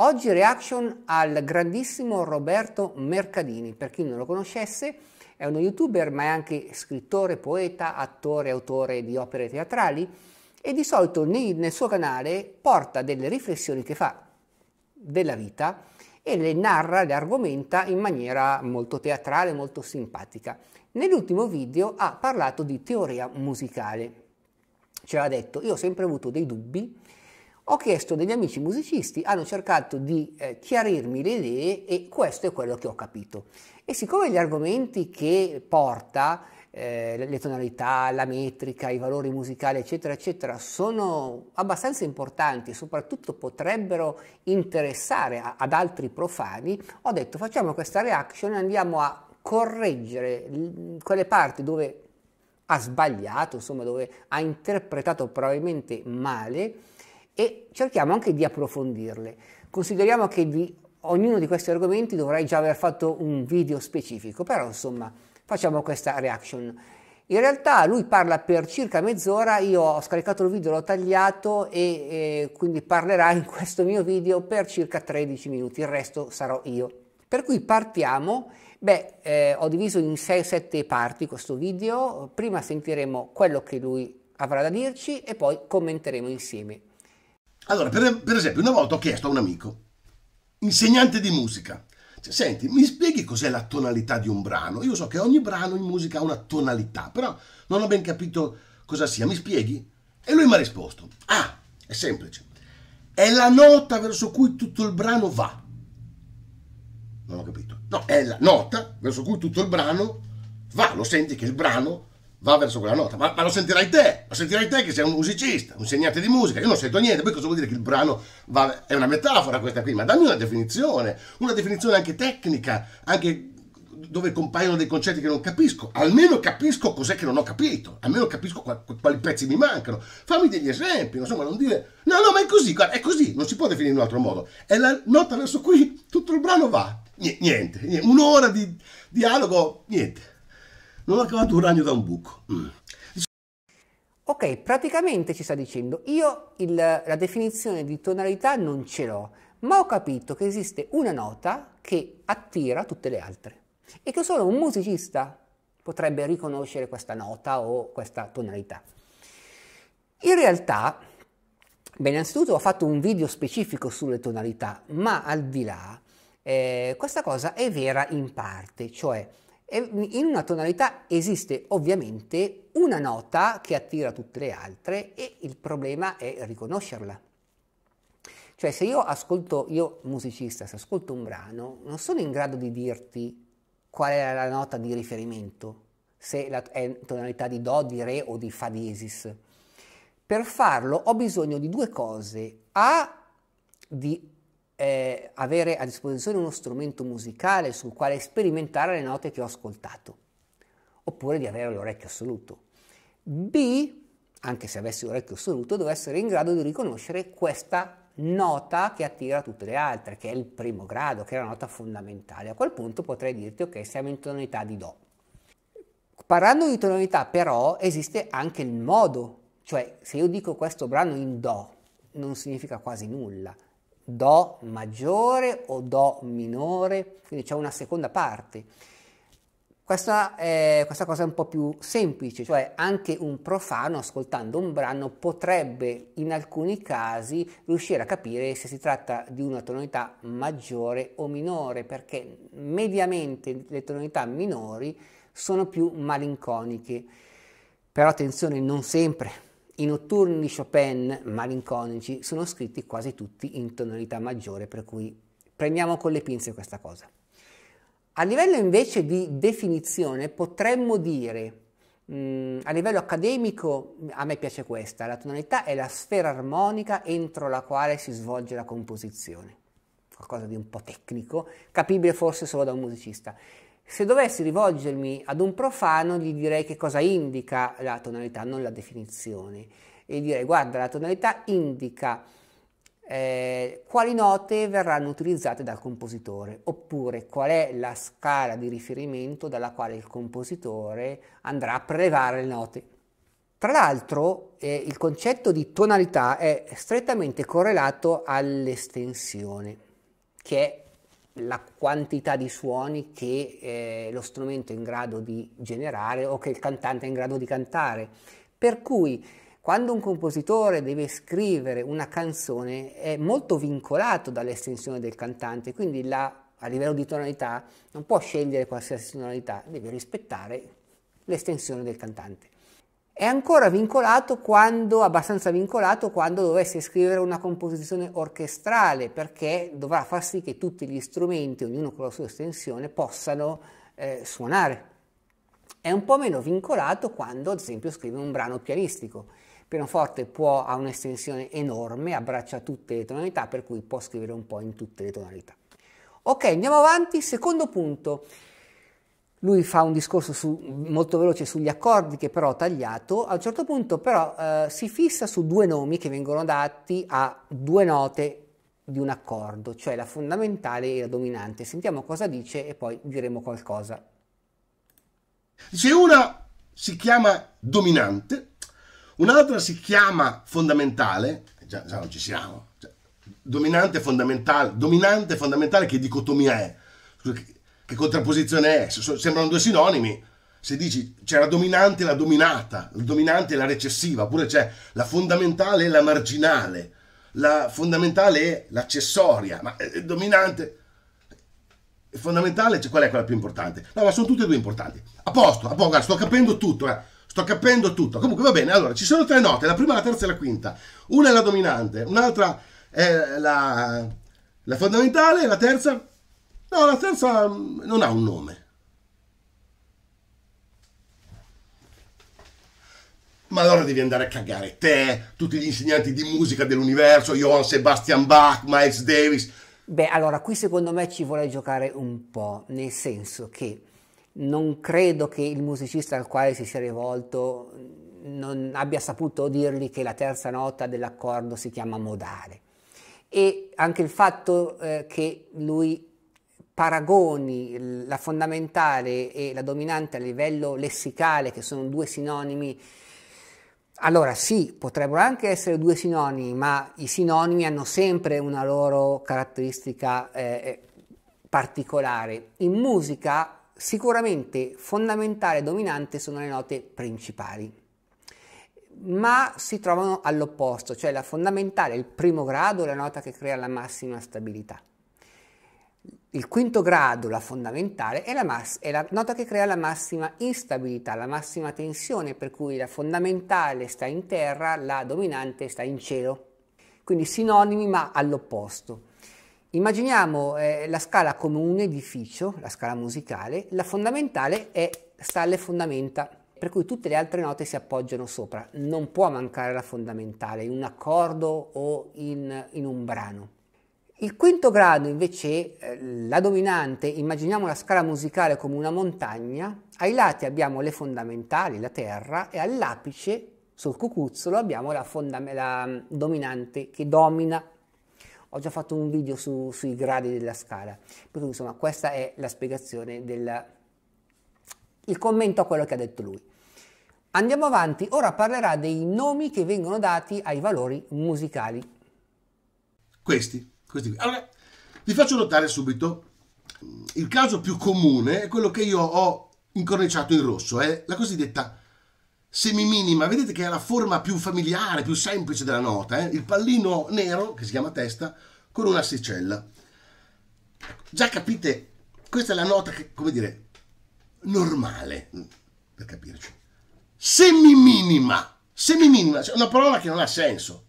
Oggi reaction al grandissimo Roberto Mercadini, per chi non lo conoscesse è uno youtuber ma è anche scrittore, poeta, attore, autore di opere teatrali e di solito nel, suo canale porta delle riflessioni che fa della vita e le narra, le argomenta in maniera molto teatrale, molto simpatica. Nell'ultimo video ha parlato di teoria musicale. Ce l'ha detto, io ho sempre avuto dei dubbi ho chiesto degli amici musicisti, hanno cercato di eh, chiarirmi le idee e questo è quello che ho capito. E siccome gli argomenti che porta, eh, le tonalità, la metrica, i valori musicali, eccetera, eccetera, sono abbastanza importanti e soprattutto potrebbero interessare a, ad altri profani, ho detto facciamo questa reaction e andiamo a correggere quelle parti dove ha sbagliato, insomma dove ha interpretato probabilmente male e cerchiamo anche di approfondirle. Consideriamo che di ognuno di questi argomenti dovrei già aver fatto un video specifico, però insomma facciamo questa reaction. In realtà lui parla per circa mezz'ora, io ho scaricato il video, l'ho tagliato e eh, quindi parlerà in questo mio video per circa 13 minuti, il resto sarò io. Per cui partiamo, beh eh, ho diviso in 6-7 parti questo video, prima sentiremo quello che lui avrà da dirci e poi commenteremo insieme. Allora, per, per, esempio, una volta ho chiesto a un amico, insegnante di musica, cioè, senti, mi spieghi cos'è la tonalità di un brano? Io so che ogni brano in musica ha una tonalità, però non ho ben capito cosa sia, mi spieghi? E lui mi ha risposto, ah, è semplice, è la nota verso cui tutto il brano va. Non ho capito. No, è la nota verso cui tutto il brano va, lo senti che il brano va verso quella nota, ma, ma, lo sentirai te, lo sentirai te che sei un musicista, un insegnante di musica, io non sento niente, poi cosa vuol dire che il brano va, è una metafora questa qui, ma dammi una definizione, una definizione anche tecnica, anche dove compaiono dei concetti che non capisco, almeno capisco cos'è che non ho capito, almeno capisco qual, quali pezzi mi mancano, fammi degli esempi, insomma non dire no no ma è così, guarda è così, non si può definire in un altro modo, è la nota verso qui, tutto il brano va, niente, niente un'ora di dialogo, niente non ha cavato un ragno da un buco. Mm. Ok, praticamente ci sta dicendo, io il, la definizione di tonalità non ce l'ho, ma ho capito che esiste una nota che attira tutte le altre e che solo un musicista potrebbe riconoscere questa nota o questa tonalità. In realtà, beh, innanzitutto ho fatto un video specifico sulle tonalità, ma al di là, eh, questa cosa è vera in parte, cioè in una tonalità esiste ovviamente una nota che attira tutte le altre e il problema è riconoscerla. Cioè se io ascolto, io musicista, se ascolto un brano, non sono in grado di dirti qual è la nota di riferimento, se la, è tonalità di Do, di Re o di Fa diesis. Per farlo ho bisogno di due cose, A, di eh, avere a disposizione uno strumento musicale sul quale sperimentare le note che ho ascoltato, oppure di avere l'orecchio assoluto. B, anche se avessi l'orecchio assoluto, devo essere in grado di riconoscere questa nota che attira tutte le altre, che è il primo grado, che è la nota fondamentale. A quel punto potrei dirti, ok, siamo in tonalità di Do. Parlando di tonalità però esiste anche il modo, cioè se io dico questo brano in Do non significa quasi nulla, Do maggiore o Do minore, quindi c'è una seconda parte. Questa, è, eh, questa, cosa è un po' più semplice, cioè anche un profano ascoltando un brano potrebbe in alcuni casi riuscire a capire se si tratta di una tonalità maggiore o minore, perché mediamente le tonalità minori sono più malinconiche. Però attenzione, non sempre, i notturni di Chopin malinconici sono scritti quasi tutti in tonalità maggiore, per cui prendiamo con le pinze questa cosa. A livello invece di definizione potremmo dire, mh, mm, a livello accademico a me piace questa, la tonalità è la sfera armonica entro la quale si svolge la composizione, qualcosa di un po' tecnico, capibile forse solo da un musicista. Se dovessi rivolgermi ad un profano, gli direi che cosa indica la tonalità, non la definizione. E direi, guarda, la tonalità indica eh, quali note verranno utilizzate dal compositore, oppure qual è la scala di riferimento dalla quale il compositore andrà a prelevare le note. Tra l'altro eh, il concetto di tonalità è strettamente correlato all'estensione, che è la quantità di suoni che eh, lo strumento è in grado di generare o che il cantante è in grado di cantare. Per cui quando un compositore deve scrivere una canzone è molto vincolato dall'estensione del cantante, quindi la, a livello di tonalità non può scegliere qualsiasi tonalità, deve rispettare l'estensione del cantante è ancora vincolato quando, abbastanza vincolato quando dovesse scrivere una composizione orchestrale, perché dovrà far sì che tutti gli strumenti, ognuno con la sua estensione, possano eh, suonare. È un po' meno vincolato quando, ad esempio, scrive un brano pianistico. Il pianoforte può, ha un'estensione enorme, abbraccia tutte le tonalità, per cui può scrivere un po' in tutte le tonalità. Ok, andiamo avanti. Secondo punto, lui fa un discorso su, molto veloce sugli accordi che però ha tagliato, a un certo punto però eh, si fissa su due nomi che vengono dati a due note di un accordo, cioè la fondamentale e la dominante. Sentiamo cosa dice e poi diremo qualcosa. Dice una si chiama dominante, un'altra si chiama fondamentale, eh, già, già non ci siamo, cioè, dominante fondamentale, dominante fondamentale che dicotomia è? Che contrapposizione è? Sembrano due sinonimi. Se dici c'è la dominante e la dominata, il dominante e la recessiva, oppure c'è la fondamentale e la marginale, la fondamentale e l'accessoria, ma è eh, eh, dominante eh, fondamentale, cioè, qual è quella più importante? No, ma sono tutte e due importanti. A posto, a posto, guarda, sto capendo tutto, eh. Sto capendo tutto. Comunque va bene, allora, ci sono tre note, la prima, la terza e la quinta. Una è la dominante, un'altra è la, la fondamentale, la terza No, la terza mm, non ha un nome. Ma allora devi andare a cagare te, tutti gli insegnanti di musica dell'universo, Johann Sebastian Bach, Miles Davis. Beh, allora qui secondo me ci vuole giocare un po', nel senso che non credo che il musicista al quale si sia rivolto mm, non abbia saputo dirgli che la terza nota dell'accordo si chiama modale. E anche il fatto eh, che lui paragoni la fondamentale e la dominante a livello lessicale, che sono due sinonimi, allora sì, potrebbero anche essere due sinonimi, ma i sinonimi hanno sempre una loro caratteristica eh, eh particolare. In musica sicuramente fondamentale e dominante sono le note principali, ma si trovano all'opposto, cioè la fondamentale, il primo grado, è la nota che crea la massima stabilità il quinto grado, la fondamentale, è la, mass- è la, nota che crea la massima instabilità, la massima tensione, per cui la fondamentale sta in terra, la dominante sta in cielo. Quindi sinonimi ma all'opposto. Immaginiamo eh, la scala come un edificio, la scala musicale, la fondamentale è, sta alle fondamenta, per cui tutte le altre note si appoggiano sopra. Non può mancare la fondamentale in un accordo o in, in un brano. Il quinto grado invece è eh, la dominante, immaginiamo la scala musicale come una montagna, ai lati abbiamo le fondamentali, la terra, e all'apice, sul cucuzzolo, abbiamo la, la mm, dominante che domina. Ho già fatto un video su, sui gradi della scala, per cui insomma questa è la spiegazione del il commento a quello che ha detto lui. Andiamo avanti, ora parlerà dei nomi che vengono dati ai valori musicali. Questi. Questi qui. Allora, vi faccio notare subito, il caso più comune è quello che io ho incorniciato in rosso, è la cosiddetta semiminima. Vedete che è la forma più familiare, più semplice della nota, eh? il pallino nero, che si chiama testa, con una sicella. Già capite, questa è la nota che, come dire, normale, mm, per capirci. Semiminima, semiminima, cioè una parola che non ha senso.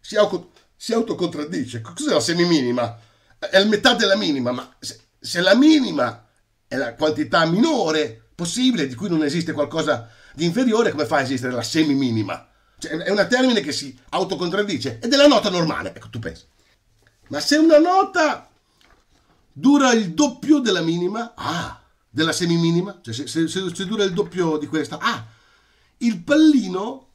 Si occupa si autocontraddice. Cos'è la semiminima? È la metà della minima, ma se, se la minima è la quantità minore possibile, di cui non esiste qualcosa di inferiore, come fa a esistere la semiminima? Cioè, è un termine che si autocontraddice ed è la nota normale, ecco tu pensi. Ma se una nota dura il doppio della minima, ah, della semiminima, cioè se, se, se, dura il doppio di questa, ah, il pallino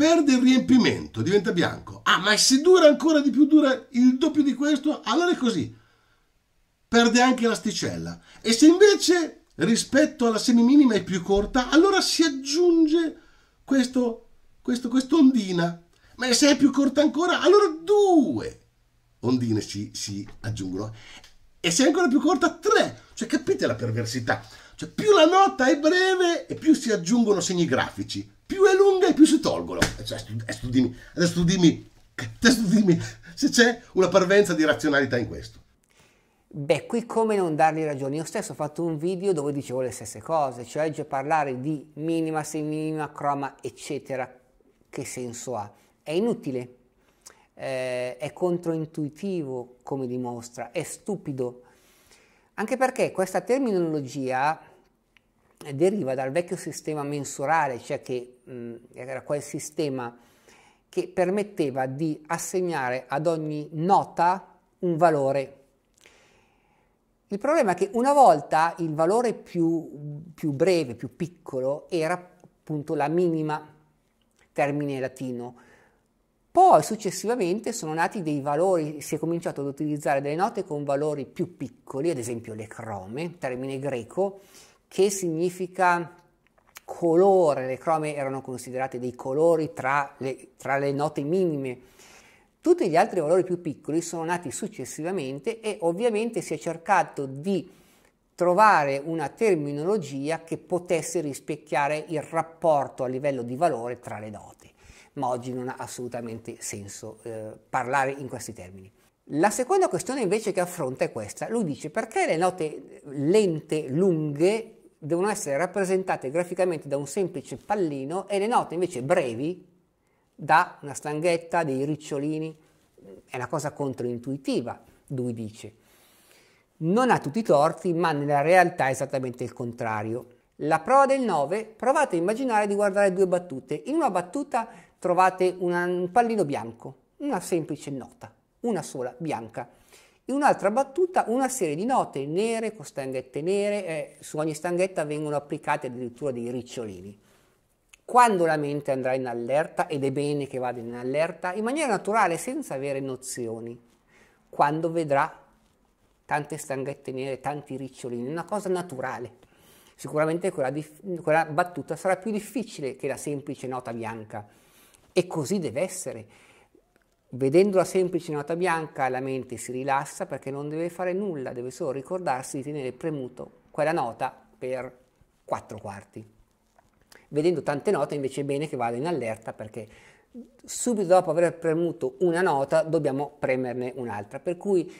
perde il riempimento, diventa bianco. Ah, ma se dura ancora di più, dura il doppio di questo, allora è così. Perde anche l'asticella. E se invece rispetto alla semiminima è più corta, allora si aggiunge questo, questo, quest'ondina. Ma se è più corta ancora, allora due ondine si, si aggiungono. E se è ancora più corta, tre. Cioè, capite la perversità? Cioè, più la nota è breve e più si aggiungono segni grafici più è lunga e più si tolgono. Eh, cioè, eh, adesso dimmi, adesso dimmi, adesso dimmi se c'è una parvenza di razionalità in questo. Beh, qui come non dargli ragione? Io stesso ho fatto un video dove dicevo le stesse cose, cioè parlare di minima, seminima, croma, eccetera, che senso ha? È inutile, eh, è controintuitivo come dimostra, è stupido, anche perché questa terminologia deriva dal vecchio sistema mensurale, cioè che mh, era quel sistema che permetteva di assegnare ad ogni nota un valore. Il problema è che una volta il valore più, più breve, più piccolo, era appunto la minima, termine latino. Poi successivamente sono nati dei valori, si è cominciato ad utilizzare delle note con valori più piccoli, ad esempio le crome, termine greco, che significa colore, le crome erano considerate dei colori tra le, tra le note minime. Tutti gli altri valori più piccoli sono nati successivamente e ovviamente si è cercato di trovare una terminologia che potesse rispecchiare il rapporto a livello di valore tra le note, ma oggi non ha assolutamente senso eh, parlare in questi termini. La seconda questione invece che affronta è questa, lui dice perché le note lente, lunghe, devono essere rappresentate graficamente da un semplice pallino e le note invece brevi da una stanghetta, dei ricciolini. È una cosa controintuitiva, lui dice. Non ha tutti i torti, ma nella realtà è esattamente il contrario. La prova del 9, provate a immaginare di guardare due battute. In una battuta trovate un pallino bianco, una semplice nota, una sola bianca. In un'altra battuta una serie di note nere con stanghette nere, eh, su ogni stanghetta vengono applicati addirittura dei ricciolini. Quando la mente andrà in allerta, ed è bene che vada in allerta, in maniera naturale, senza avere nozioni, quando vedrà tante stanghette nere, tanti ricciolini, una cosa naturale. Sicuramente quella, dif- quella battuta sarà più difficile che la semplice nota bianca. E così deve essere Vedendo la semplice nota bianca la mente si rilassa perché non deve fare nulla, deve solo ricordarsi di tenere premuto quella nota per quattro quarti. Vedendo tante note invece è bene che vada in allerta perché subito dopo aver premuto una nota dobbiamo premerne un'altra, per cui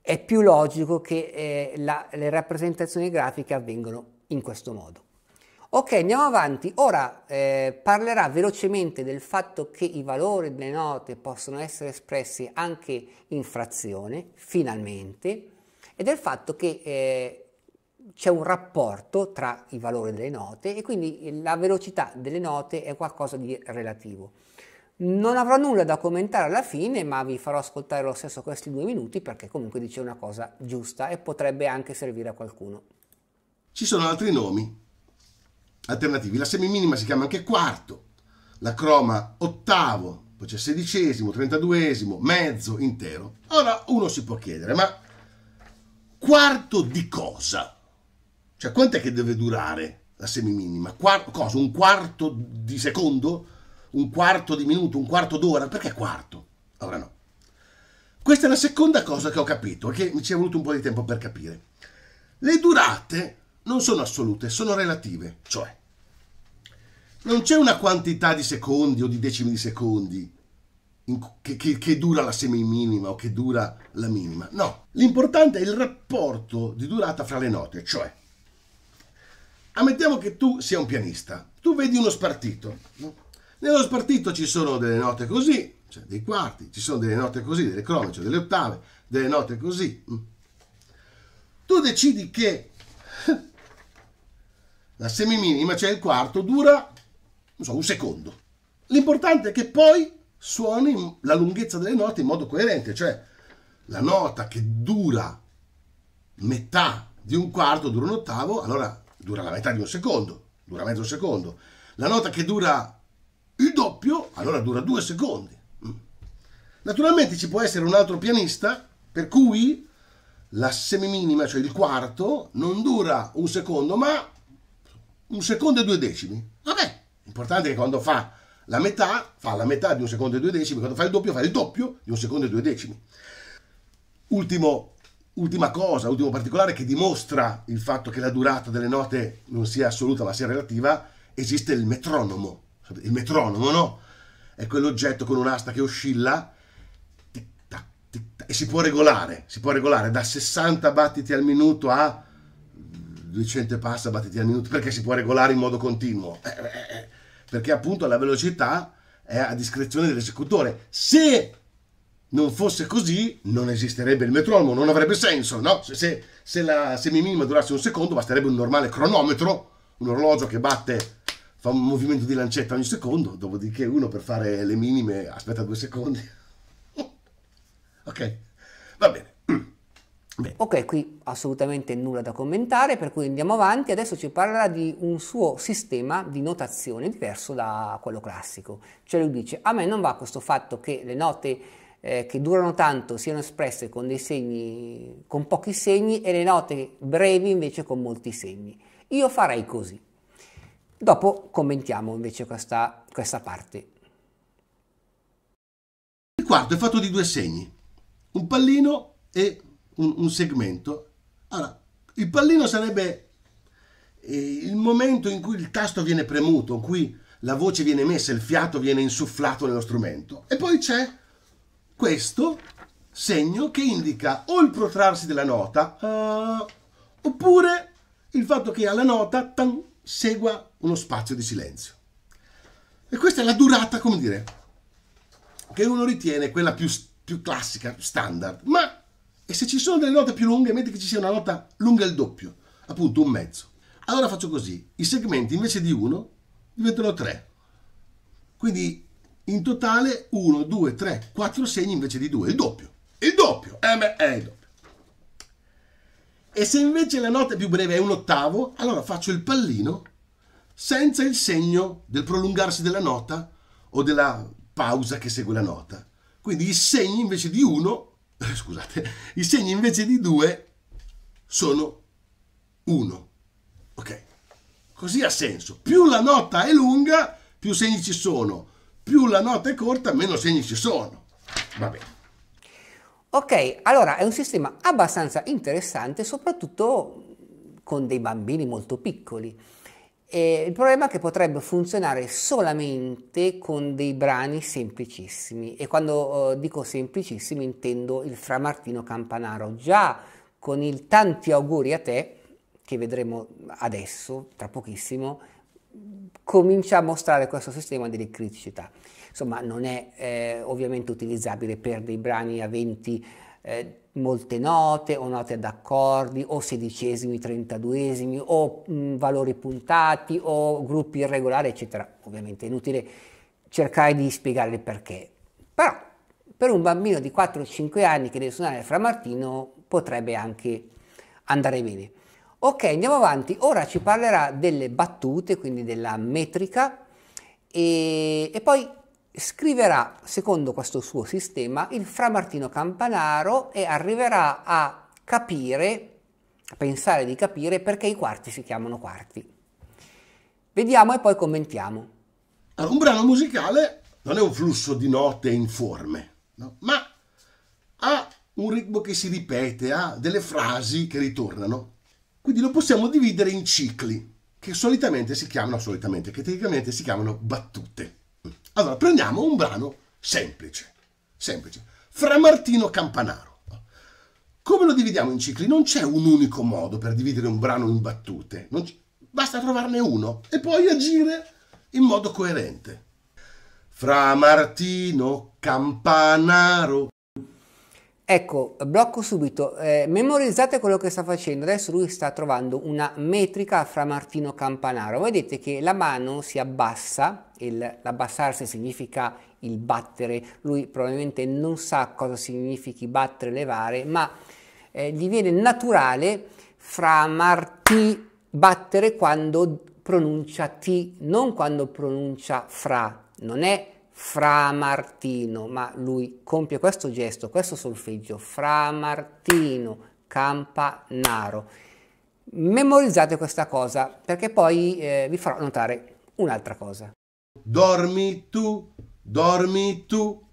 è più logico che eh, la, le rappresentazioni grafiche avvengano in questo modo. Ok, andiamo avanti. Ora eh, parlerà velocemente del fatto che i valori delle note possono essere espressi anche in frazione, finalmente, e del fatto che eh, c'è un rapporto tra i valori delle note e quindi la velocità delle note è qualcosa di relativo. Non avrò nulla da commentare alla fine, ma vi farò ascoltare lo stesso questi due minuti perché comunque dice una cosa giusta e potrebbe anche servire a qualcuno. Ci sono altri nomi alternativi. La minima si chiama anche quarto, la croma ottavo, poi c'è sedicesimo, trentaduesimo, mezzo, intero. Ora uno si può chiedere, ma quarto di cosa? Cioè quant'è che deve durare la semiminima? Quar- cosa? Un quarto di secondo? Un quarto di minuto? Un quarto d'ora? Perché quarto? Allora no. Questa è la seconda cosa che ho capito e che mi ci è voluto un po' di tempo per capire. Le durate non sono assolute, sono relative, cioè non c'è una quantità di secondi o di decimi di secondi che, che, che dura la semi-minima o che dura la minima. No, l'importante è il rapporto di durata fra le note, cioè ammettiamo che tu sia un pianista, tu vedi uno spartito. Nello spartito ci sono delle note così, cioè dei quarti, ci sono delle note così, delle cronache, cioè delle ottave, delle note così. Mm. Tu decidi che la semiminima, cioè il quarto, dura non so, un secondo. L'importante è che poi suoni la lunghezza delle note in modo coerente, cioè la nota che dura metà di un quarto, dura un ottavo, allora dura la metà di un secondo, dura mezzo secondo. La nota che dura il doppio, allora dura due secondi. Mm. Naturalmente ci può essere un altro pianista per cui la semiminima, cioè il quarto, non dura un secondo, ma un secondo e due decimi. Vabbè, L'importante è che quando fa la metà, fa la metà di un secondo e due decimi, quando fa il doppio, fa il doppio di un secondo e due decimi. Ultimo, ultima cosa, ultimo particolare che dimostra il fatto che la durata delle note non sia assoluta ma sia relativa, esiste il metronomo. Il metronomo, no? È quell'oggetto con un'asta che oscilla e si può regolare, si può regolare da 60 battiti al minuto a 200 passa battiti al minuto perché si può regolare in modo continuo. Eh, eh, eh. eh perché appunto la velocità è a discrezione dell'esecutore. Se non fosse così, non esisterebbe il metronomo, non avrebbe senso, no? Se, se, se la semiminima durasse un secondo, basterebbe un normale cronometro, un orologio che batte, fa un movimento di lancetta ogni secondo, dopodiché uno per fare le minime aspetta due secondi. ok, va bene. Beh. Ok, qui assolutamente nulla da commentare, per cui andiamo avanti. Adesso ci parlerà di un suo sistema di notazione diverso da quello classico. Cioè lui dice, a me non va questo fatto che le note eh, che durano tanto siano espresse con, dei segni, con pochi segni e le note brevi invece con molti segni. Io farei così. Dopo commentiamo invece questa, questa parte. Il quarto è fatto di due segni, un pallino e un, un segmento. Allora, il pallino sarebbe eh, il momento in cui il tasto viene premuto, in cui la voce viene messa, il fiato viene insufflato nello strumento. E poi c'è questo segno che indica o il protrarsi della nota, uh, oppure il fatto che alla nota tan, segua uno spazio di silenzio. E questa è la durata, come dire, che uno ritiene quella più, più classica, standard, ma e se ci sono delle note più lunghe, metti che ci sia una nota lunga il doppio, appunto un mezzo. Allora faccio così, i segmenti invece di uno diventano tre. Quindi in totale 1, 2, 3, 4 segni invece di 2, il doppio. Il doppio, eh, M è il doppio. E se invece la nota più breve è un ottavo, allora faccio il pallino senza il segno del prolungarsi della nota o della pausa che segue la nota. Quindi i segni invece di 1 scusate, i segni invece di due sono uno. Ok? Così ha senso. Più la nota è lunga, più segni ci sono. Più la nota è corta, meno segni ci sono. Va bene. Ok, allora è un sistema abbastanza interessante, soprattutto con dei bambini molto piccoli. Eh, il problema è che potrebbe funzionare solamente con dei brani semplicissimi e quando eh, dico semplicissimi intendo il Fra Martino Campanaro. Già con il tanti auguri a te, che vedremo adesso, tra pochissimo, comincia a mostrare questo sistema delle criticità. Insomma, non è eh, ovviamente utilizzabile per dei brani a 20 eh, molte note o note ad accordi o sedicesimi, trentaduesimi o mh, valori puntati o gruppi irregolari, eccetera. Ovviamente è inutile cercare di spiegare il perché. Però per un bambino di 4-5 anni che deve suonare il Framartino potrebbe anche andare bene. Ok, andiamo avanti. Ora ci parlerà delle battute, quindi della metrica e, e poi scriverà secondo questo suo sistema il Fra Martino Campanaro e arriverà a capire, a pensare di capire perché i quarti si chiamano quarti. Vediamo e poi commentiamo. Allora, un brano musicale non è un flusso di note informe, no? ma ha un ritmo che si ripete, ha delle frasi che ritornano. Quindi lo possiamo dividere in cicli, che solitamente si chiamano, solitamente, che tecnicamente si chiamano battute. Allora, prendiamo un brano semplice, semplice. Fra Martino Campanaro. Come lo dividiamo in cicli? Non c'è un unico modo per dividere un brano in battute, basta trovarne uno e poi agire in modo coerente. Fra Martino Campanaro Ecco, blocco subito, eh, memorizzate quello che sta facendo, adesso lui sta trovando una metrica fra Martino Campanaro, vedete che la mano si abbassa, l'abbassarsi significa il battere, lui probabilmente non sa cosa significhi battere, levare, ma eh, gli viene naturale fra Martì battere quando pronuncia T, non quando pronuncia fra, non è fra Martino, ma lui compie questo gesto, questo solfeggio, Fra Martino, Campanaro. Memorizzate questa cosa perché poi eh, vi farò notare un'altra cosa. Dormi tu, dormi tu,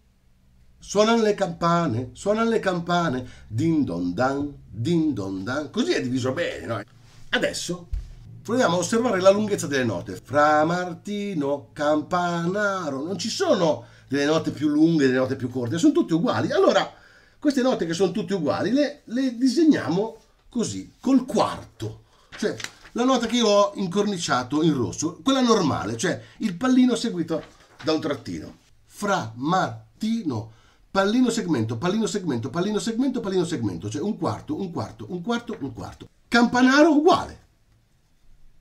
suonano le campane, suonano le campane, din don dan, din don dan, così è diviso bene, no? Adesso proviamo a osservare la lunghezza delle note. Fra Martino, Campanaro, non ci sono delle note più lunghe, delle note più corte, sono tutte uguali. Allora, queste note che sono tutte uguali le, le disegniamo così, col quarto. Cioè, la nota che io ho incorniciato in rosso, quella normale, cioè il pallino seguito da un trattino. Fra Martino, pallino segmento, pallino segmento, pallino segmento, pallino segmento, cioè un quarto, un quarto, un quarto, un quarto. Campanaro uguale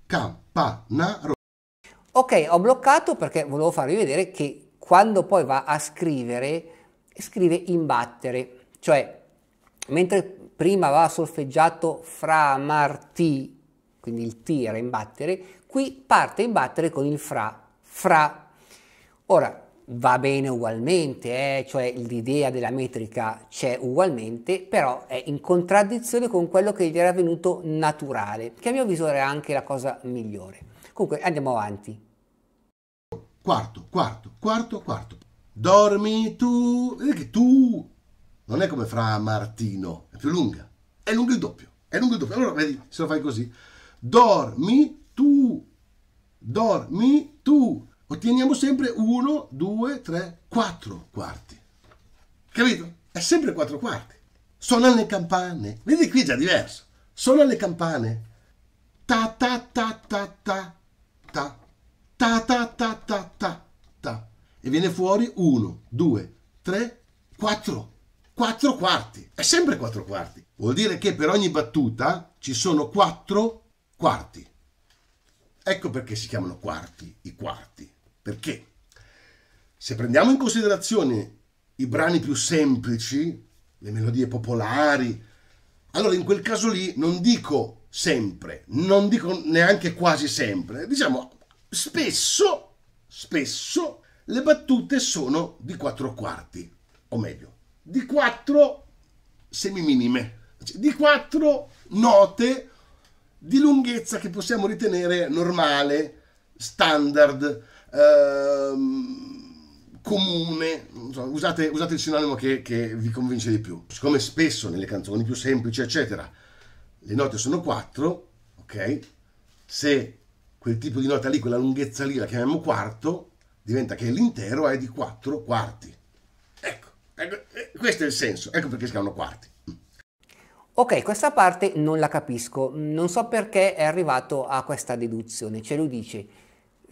Campanaro. Ok, ho bloccato perché volevo farvi vedere che quando poi va a scrivere, scrive imbattere. Cioè, mentre prima aveva solfeggiato fra marti, quindi il ti era imbattere, qui parte imbattere con il fra, fra. Ora, va bene ugualmente, eh? cioè l'idea della metrica c'è ugualmente, però è in contraddizione con quello che gli era venuto naturale, che a mio avviso era anche la cosa migliore. Comunque andiamo avanti. Quarto, quarto, quarto, quarto. Dormi tu, tu. Non è come fra Martino, è più lunga. È lunga il doppio, è lungo il doppio. Allora vedi, se lo fai così. Dormi tu, dormi tu otteniamo sempre 1, 2, 3, 4 quarti. Capito? È sempre 4 quarti. Suonano le campane. Vedi qui è già diverso. Suonano le campane. Ta ta ta ta ta ta ta ta ta ta ta ta. E viene fuori 1, 2, 3, 4. 4 quarti. È sempre 4 quarti. Vuol dire che per ogni battuta ci sono 4 quarti. Ecco perché si chiamano quarti i quarti. Perché se prendiamo in considerazione i brani più semplici, le melodie popolari, allora in quel caso lì non dico sempre, non dico neanche quasi sempre, diciamo spesso, spesso le battute sono di quattro quarti, o meglio, di quattro semiminime, di quattro note di lunghezza che possiamo ritenere normale, standard, ehm, comune, so, usate, usate, il sinonimo che, che vi convince di più. Siccome spesso nelle canzoni più semplici, eccetera, le note sono quattro, ok? Se quel tipo di nota lì, quella lunghezza lì la chiamiamo quarto, diventa che l'intero è di quattro quarti. Ecco, ecco eh, questo è il senso, ecco perché si chiamano quarti. Ok, questa parte non la capisco, non so perché è arrivato a questa deduzione, ce lo dice.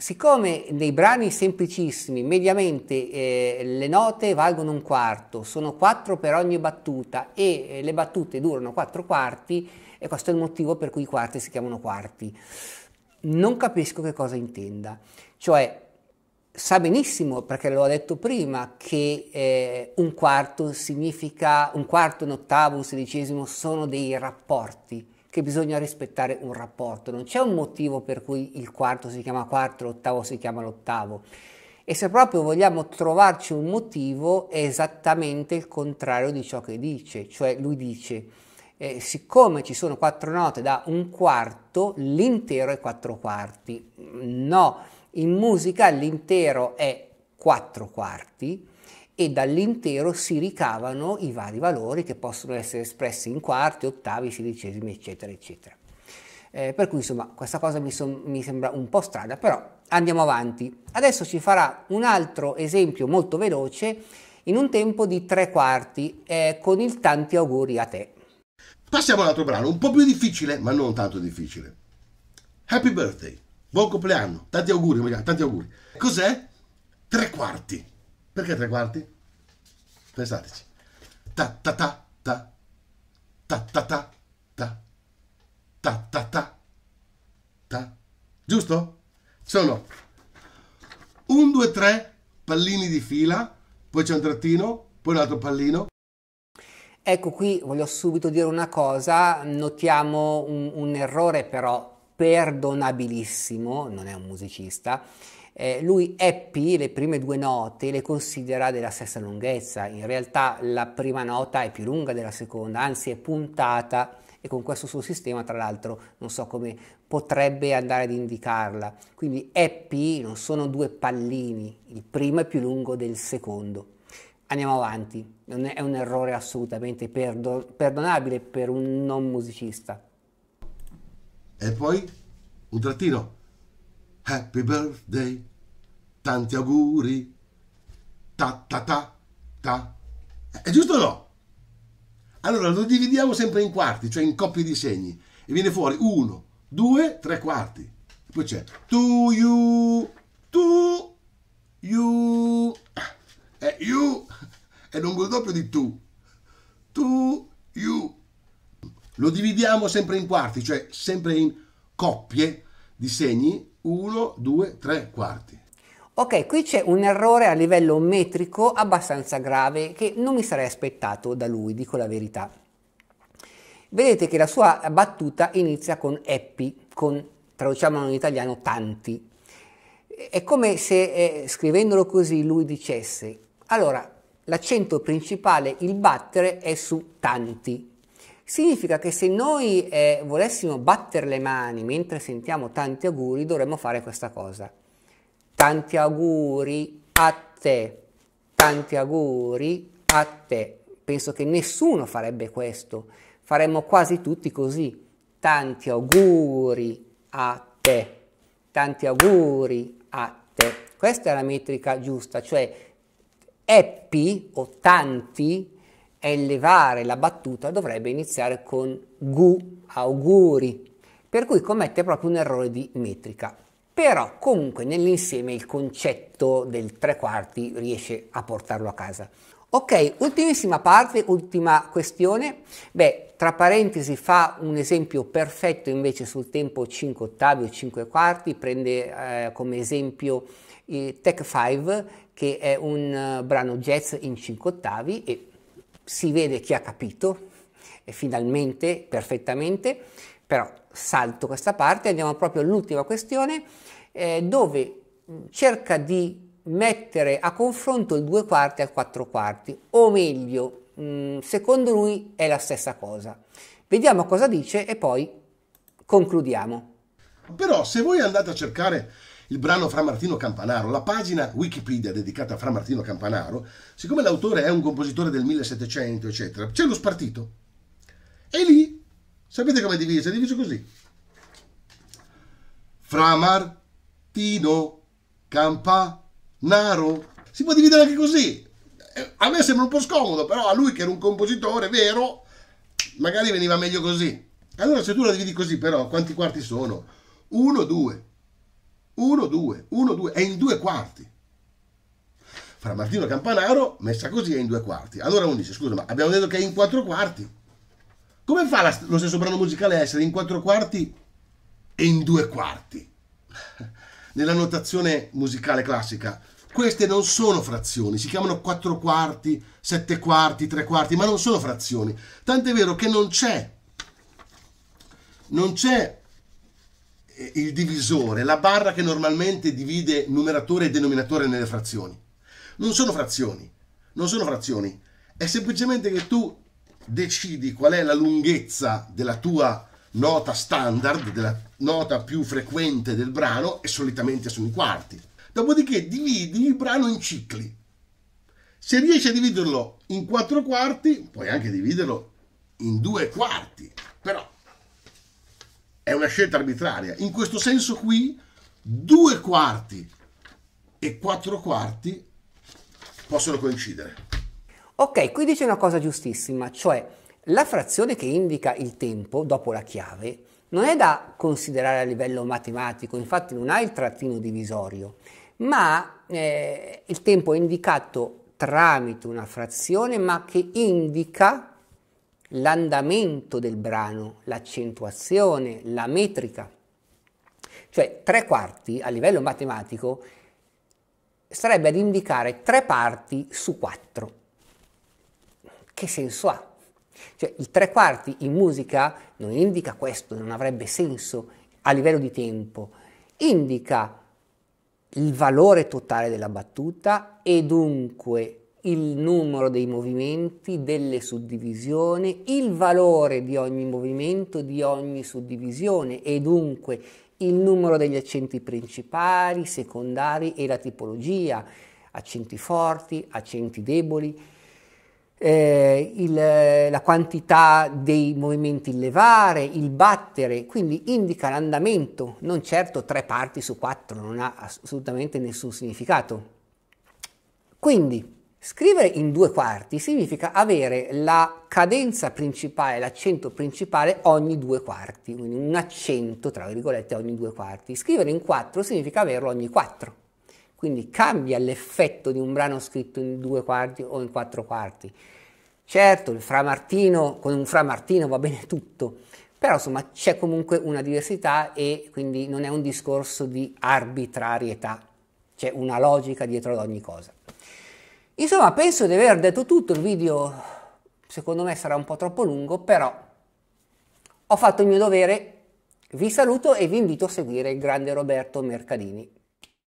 Siccome nei brani semplicissimi mediamente eh, le note valgono un quarto, sono quattro per ogni battuta e eh, le battute durano quattro quarti, e questo è il motivo per cui i quarti si chiamano quarti, non capisco che cosa intenda. Cioè, sa benissimo, perché l'ho detto prima, che eh, un quarto significa, un quarto, un ottavo, un sedicesimo sono dei rapporti che bisogna rispettare un rapporto, non c'è un motivo per cui il quarto si chiama quarto, l'ottavo si chiama l'ottavo. E se proprio vogliamo trovarci un motivo è esattamente il contrario di ciò che dice, cioè lui dice eh, siccome ci sono quattro note da un quarto, l'intero è quattro quarti. No, in musica l'intero è quattro quarti, e dall'intero si ricavano i vari valori che possono essere espressi in quarti, ottavi, sedicesimi, eccetera, eccetera. Eh, per cui insomma questa cosa mi, son, mi, sembra un po' strana, però andiamo avanti. Adesso ci farà un altro esempio molto veloce in un tempo di tre quarti eh, con il tanti auguri a te. Passiamo all'altro brano, un po' più difficile, ma non tanto difficile. Happy birthday, buon compleanno, tanti auguri, tanti auguri. Cos'è? Tre quarti. Perché tre quarti? Pensateci. Ta ta ta ta ta ta ta ta ta ta ta ta. Giusto? Sono un, due, tre pallini di fila, poi c'è un trattino, poi un altro pallino, Ecco qui voglio subito dire una cosa, notiamo un, un, errore però perdonabilissimo, non è un musicista, eh, lui happy, le prime due note, le considera della stessa lunghezza, in realtà la prima nota è più lunga della seconda, anzi è puntata e con questo suo sistema tra l'altro non so come potrebbe andare ad indicarla. Quindi happy non sono due pallini, il primo è più lungo del secondo. Andiamo avanti, non è un errore assolutamente perdo perdonabile per un non musicista. E poi un trattino. Happy birthday, tanti auguri, ta ta ta ta. È giusto o no? Allora lo dividiamo sempre in quarti, cioè in coppie di segni, e viene fuori uno, due, tre quarti. poi c'è tu, you, tu, you, ah, è you, è lungo il doppio di tu, tu, you. Lo dividiamo sempre in quarti, cioè sempre in coppie di segni 1, 2, 3 quarti. Ok, qui c'è un errore a livello metrico abbastanza grave che non mi sarei aspettato da lui, dico la verità. Vedete che la sua battuta inizia con happy, con, traduciamolo in italiano, tanti. È come se, eh, scrivendolo così, lui dicesse, allora, l'accento principale, il battere, è su tanti, Significa che se noi eh, volessimo battere le mani mentre sentiamo tanti auguri, dovremmo fare questa cosa. Tanti auguri a te, tanti auguri a te. Penso che nessuno farebbe questo, faremmo quasi tutti così. Tanti auguri a te, tanti auguri a te. Questa è la metrica giusta, cioè happy o tanti è levare la battuta dovrebbe iniziare con gu, auguri, per cui commette proprio un errore di metrica. Però comunque nell'insieme il concetto del tre quarti riesce a portarlo a casa. Ok, ultimissima parte, ultima questione. Beh, tra parentesi fa un esempio perfetto invece sul tempo 5 ottavi o 5 quarti, prende eh, come esempio eh, Tech 5 che è un uh, brano jazz in 5 ottavi e si vede chi ha capito, e finalmente, perfettamente, però salto questa parte, andiamo proprio all'ultima questione, eh, dove mm, cerca di mettere a confronto il 2 quarti al 4 quarti, o meglio, mh, mm, secondo lui è la stessa cosa. Vediamo cosa dice e poi concludiamo. Però se voi andate a cercare il brano Fra Martino Campanaro, la pagina Wikipedia dedicata a Fra Martino Campanaro, siccome l'autore è un compositore del 1700, eccetera, c'è lo spartito. E lì, sapete come è diviso? È diviso così. Fra Martino Campanaro. Si può dividere anche così. A me sembra un po' scomodo, però a lui che era un compositore vero, magari veniva meglio così. Allora se tu la dividi così però, quanti quarti sono? 1, 2, 1-2, 1-2, è in due quarti. Fra Martino Campanaro, messa così, è in due quarti. Allora uno dice, scusa, ma abbiamo detto che è in quattro quarti. Come fa lo stesso brano musicale a essere in quattro quarti e in due quarti? Nella notazione musicale classica, queste non sono frazioni, si chiamano quattro quarti, sette quarti, tre quarti, ma non sono frazioni. Tant'è vero che non c'è, non c'è il divisore, la barra che normalmente divide numeratore e denominatore nelle frazioni. Non sono frazioni, non sono frazioni, è semplicemente che tu decidi qual è la lunghezza della tua nota standard, della nota più frequente del brano e solitamente sono i quarti. Dopodiché dividi il brano in cicli. Se riesci a dividerlo in quattro quarti, puoi anche dividerlo in due quarti, però è una scelta arbitraria. In questo senso qui, due quarti e quattro quarti possono coincidere. Ok, qui dice una cosa giustissima, cioè la frazione che indica il tempo dopo la chiave non è da considerare a livello matematico, infatti non ha il trattino divisorio, ma eh, il tempo è indicato tramite una frazione ma che indica l'andamento del brano, l'accentuazione, la metrica. Cioè tre quarti a livello matematico sarebbe ad indicare tre parti su quattro. Che senso ha? Cioè il tre quarti in musica non indica questo, non avrebbe senso a livello di tempo, indica il valore totale della battuta e dunque il numero dei movimenti, delle suddivisioni, il valore di ogni movimento, di ogni suddivisione e dunque il numero degli accenti principali, secondari e la tipologia, accenti forti, accenti deboli, eh, il, la quantità dei movimenti levare, il battere, quindi indica l'andamento, non certo tre parti su quattro, non ha assolutamente nessun significato. Quindi, Scrivere in due quarti significa avere la cadenza principale, l'accento principale ogni due quarti, quindi un accento tra virgolette ogni due quarti. Scrivere in quattro significa averlo ogni quattro, quindi cambia l'effetto di un brano scritto in due quarti o in quattro quarti. Certo, il framartino, con un framartino va bene tutto, però insomma c'è comunque una diversità e quindi non è un discorso di arbitrarietà, c'è una logica dietro ad ogni cosa. Insomma, penso di aver detto tutto, il video secondo me sarà un po' troppo lungo, però ho fatto il mio dovere, vi saluto e vi invito a seguire il grande Roberto Mercadini.